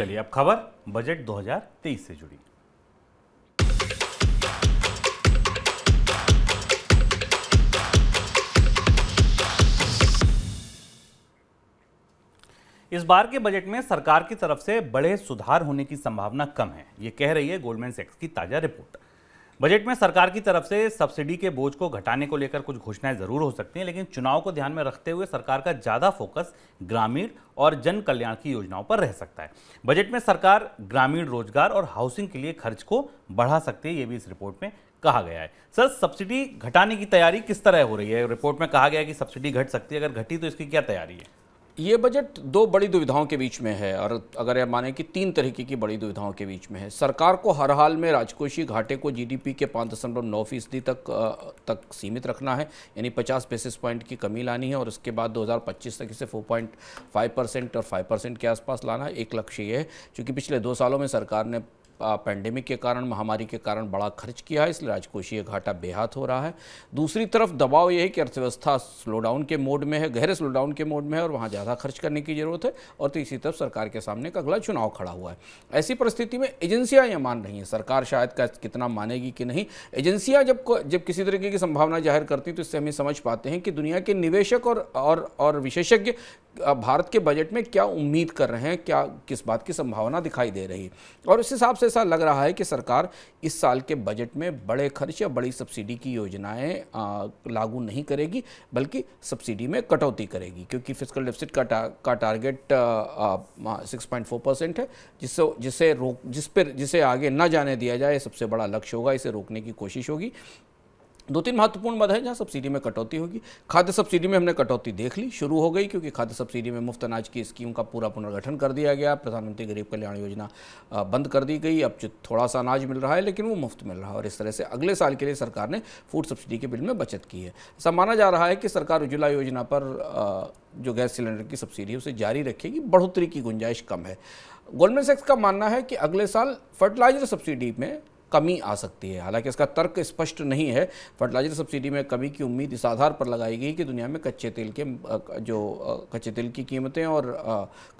चलिए अब खबर बजट 2023 से जुड़ी इस बार के बजट में सरकार की तरफ से बड़े सुधार होने की संभावना कम है यह कह रही है गोल्डमैन सेक्स की ताजा रिपोर्ट बजट में सरकार की तरफ से सब्सिडी के बोझ को घटाने को लेकर कुछ घोषणाएं जरूर हो सकती हैं लेकिन चुनाव को ध्यान में रखते हुए सरकार का ज़्यादा फोकस ग्रामीण और जन कल्याण की योजनाओं पर रह सकता है बजट में सरकार ग्रामीण रोजगार और हाउसिंग के लिए खर्च को बढ़ा सकती है ये भी इस रिपोर्ट में कहा गया है सर सब्सिडी घटाने की तैयारी किस तरह हो रही है रिपोर्ट में कहा गया है कि सब्सिडी घट सकती है अगर घटी तो इसकी क्या तैयारी है ये बजट दो बड़ी दुविधाओं के बीच में है और अगर यह माने कि तीन तरीके की बड़ी दुविधाओं के बीच में है सरकार को हर हाल में राजकोषीय घाटे को जीडीपी के पाँच दशमलव नौ फीसदी तक तक सीमित रखना है यानी 50 बेसिस पॉइंट की कमी लानी है और उसके बाद 2025 तक इसे 4.5 परसेंट और 5 परसेंट के आसपास लाना एक लक्ष्य ये है चूँकि पिछले दो सालों में सरकार ने पैंडेमिक के कारण महामारी के कारण बड़ा खर्च किया है इसलिए राजकोषीय घाटा बेहद हो रहा है दूसरी तरफ दबाव यह है कि अर्थव्यवस्था स्लोडाउन के मोड में है गहरे स्लोडाउन के मोड में है और वहाँ ज़्यादा खर्च करने की ज़रूरत है और तीसरी तरफ सरकार के सामने का अगला चुनाव खड़ा हुआ है ऐसी परिस्थिति में एजेंसियाँ यह मान रही हैं सरकार शायद का कितना मानेगी कि नहीं एजेंसियाँ जब जब किसी तरीके की संभावना जाहिर करती तो इससे हमें समझ पाते हैं कि दुनिया के निवेशक और और, और विशेषज्ञ भारत के बजट में क्या उम्मीद कर रहे हैं क्या किस बात की संभावना दिखाई दे रही है और इस हिसाब से ऐसा लग रहा है कि सरकार इस साल के बजट में बड़े खर्च या बड़ी सब्सिडी की योजनाएं लागू नहीं करेगी बल्कि सब्सिडी में कटौती करेगी क्योंकि फिजिकल डेफिसिट का टा, का target six point four percent है जिससे जिसे रोक जिस पर जिसे आगे ना जाने दिया जाए सबसे बड़ा लक्ष्य होगा इसे रोकने की कोशिश होगी दो तीन महत्वपूर्ण मद है जहाँ सब्सिडी में कटौती होगी खाद्य सब्सिडी में हमने कटौती देख ली शुरू हो गई क्योंकि खाद्य सब्सिडी में मुफ्त अनाज की स्कीम का पूरा पुनर्गठन कर दिया गया प्रधानमंत्री गरीब कल्याण योजना बंद कर दी गई अब थोड़ा सा अनाज मिल रहा है लेकिन वो मुफ्त मिल रहा है और इस तरह से अगले साल के लिए सरकार ने फूड सब्सिडी के बिल में बचत की है ऐसा माना जा रहा है कि सरकार उज्ज्वला योजना पर जो गैस सिलेंडर की सब्सिडी है उसे जारी रखेगी बढ़ोतरी की गुंजाइश कम है गोल्डमैन सेक्स का मानना है कि अगले साल फर्टिलाइजर सब्सिडी में कमी आ सकती है हालांकि इसका तर्क स्पष्ट नहीं है फर्टिलाइजर सब्सिडी में कमी की उम्मीद इस आधार पर लगाई गई कि दुनिया में कच्चे तेल के जो कच्चे तेल की कीमतें और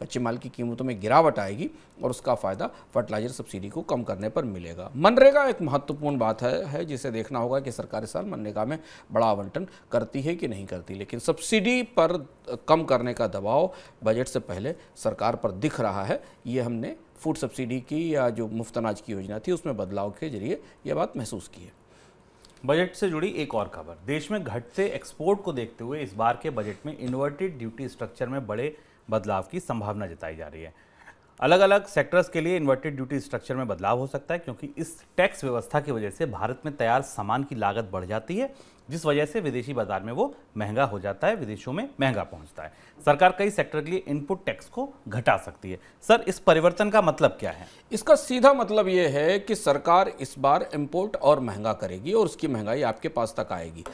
कच्चे माल की कीमतों में गिरावट आएगी और उसका फ़ायदा फर्टिलाइजर सब्सिडी को कम करने पर मिलेगा मनरेगा एक महत्वपूर्ण बात है, है जिसे देखना होगा कि सरकार इस साल मनरेगा में बड़ा आवंटन करती है कि नहीं करती लेकिन सब्सिडी पर कम करने का दबाव बजट से पहले सरकार पर दिख रहा है ये हमने फूड सब्सिडी की या जो मुफ्त अनाज की योजना थी उसमें बदलाव के जरिए यह बात महसूस की है बजट से जुड़ी एक और खबर देश में घटते एक्सपोर्ट को देखते हुए इस बार के बजट में इन्वर्टेड ड्यूटी स्ट्रक्चर में बड़े बदलाव की संभावना जताई जा रही है अलग अलग सेक्टर्स के लिए इन्वर्टेड ड्यूटी स्ट्रक्चर में बदलाव हो सकता है क्योंकि इस टैक्स व्यवस्था की वजह से भारत में तैयार सामान की लागत बढ़ जाती है जिस वजह से विदेशी बाजार में वो महंगा हो जाता है विदेशों में महंगा पहुंचता है सरकार कई सेक्टर के लिए इनपुट टैक्स को घटा सकती है सर इस परिवर्तन का मतलब क्या है इसका सीधा मतलब ये है कि सरकार इस बार इम्पोर्ट और महंगा करेगी और उसकी महंगाई आपके पास तक आएगी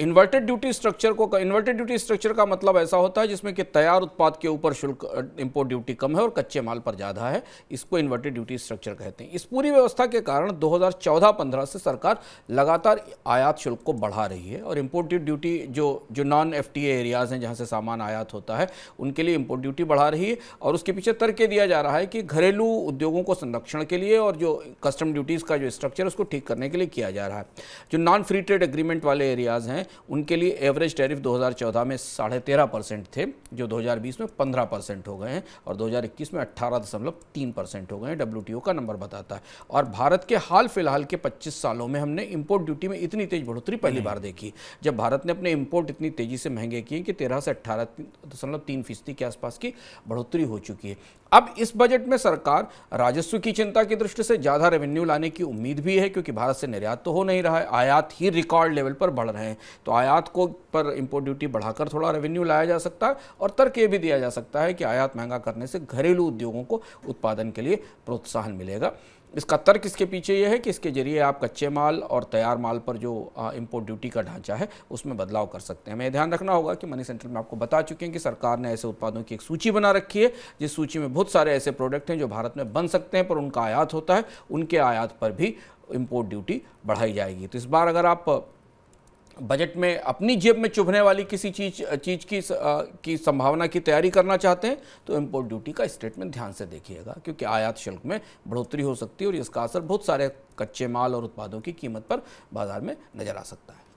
इन्वर्टेड ड्यूटी स्ट्रक्चर को इन्वर्टेड ड्यूटी स्ट्रक्चर का मतलब ऐसा होता है जिसमें कि तैयार उत्पाद के ऊपर शुल्क इंपोर्ट ड्यूटी कम है और कच्चे माल पर ज़्यादा है इसको इन्वर्टेड ड्यूटी स्ट्रक्चर कहते हैं इस पूरी व्यवस्था के कारण 2014-15 से सरकार लगातार आयात शुल्क को बढ़ा रही है और इम्पोर्ट ड्यूटी जो जो नॉन एफ एरियाज़ हैं जहाँ से सामान आयात होता है उनके लिए इम्पोर्ट ड्यूटी बढ़ा रही है और उसके पीछे तर्क दिया जा रहा है कि घरेलू उद्योगों को संरक्षण के लिए और जो कस्टम ड्यूटीज़ का जो स्ट्रक्चर उसको ठीक करने के लिए किया जा रहा है जो नॉन फ्री ट्रेड एग्रीमेंट वाले एरियाज़ हैं उनके लिए एवरेज टैरिफ 2014 में साढ़े तेरह परसेंट थे जो 2020 में 15 परसेंट हो गए हैं और 2021 में अट्ठारह दशमलव तीन परसेंट हो गए हैं डब्ल्यू का नंबर बताता है और भारत के हाल फिलहाल के 25 सालों में हमने इम्पोर्ट ड्यूटी में इतनी तेज बढ़ोतरी पहली बार देखी जब भारत ने अपने इम्पोर्ट इतनी तेजी से महंगे किए कि तेरह से अट्ठारह दशमलव तीन फीसदी के आसपास की बढ़ोतरी हो चुकी है अब इस बजट में सरकार राजस्व की चिंता की दृष्टि से ज़्यादा रेवेन्यू लाने की उम्मीद भी है क्योंकि भारत से निर्यात तो हो नहीं रहा है आयात ही रिकॉर्ड लेवल पर बढ़ रहे हैं तो आयात को पर इम्पोर्ट ड्यूटी बढ़ाकर थोड़ा रेवेन्यू लाया जा सकता है और तर्क ये भी दिया जा सकता है कि आयात महंगा करने से घरेलू उद्योगों को उत्पादन के लिए प्रोत्साहन मिलेगा इसका तर्क इसके पीछे यह है कि इसके जरिए आप कच्चे माल और तैयार माल पर जो इम्पोर्ट ड्यूटी का ढांचा है उसमें बदलाव कर सकते हैं हमें ध्यान रखना होगा कि मनी सेंट्रल में आपको बता चुके हैं कि सरकार ने ऐसे उत्पादों की एक सूची बना रखी है जिस सूची में बहुत सारे ऐसे प्रोडक्ट हैं जो भारत में बन सकते हैं पर उनका आयात होता है उनके आयात पर भी इम्पोर्ट ड्यूटी बढ़ाई जाएगी तो इस बार अगर आप बजट में अपनी जेब में चुभने वाली किसी चीज चीज की की संभावना की तैयारी करना चाहते हैं तो इम्पोर्ट ड्यूटी का स्टेटमेंट ध्यान से देखिएगा क्योंकि आयात शुल्क में बढ़ोतरी हो सकती है और इसका असर बहुत सारे कच्चे माल और उत्पादों की कीमत पर बाजार में नजर आ सकता है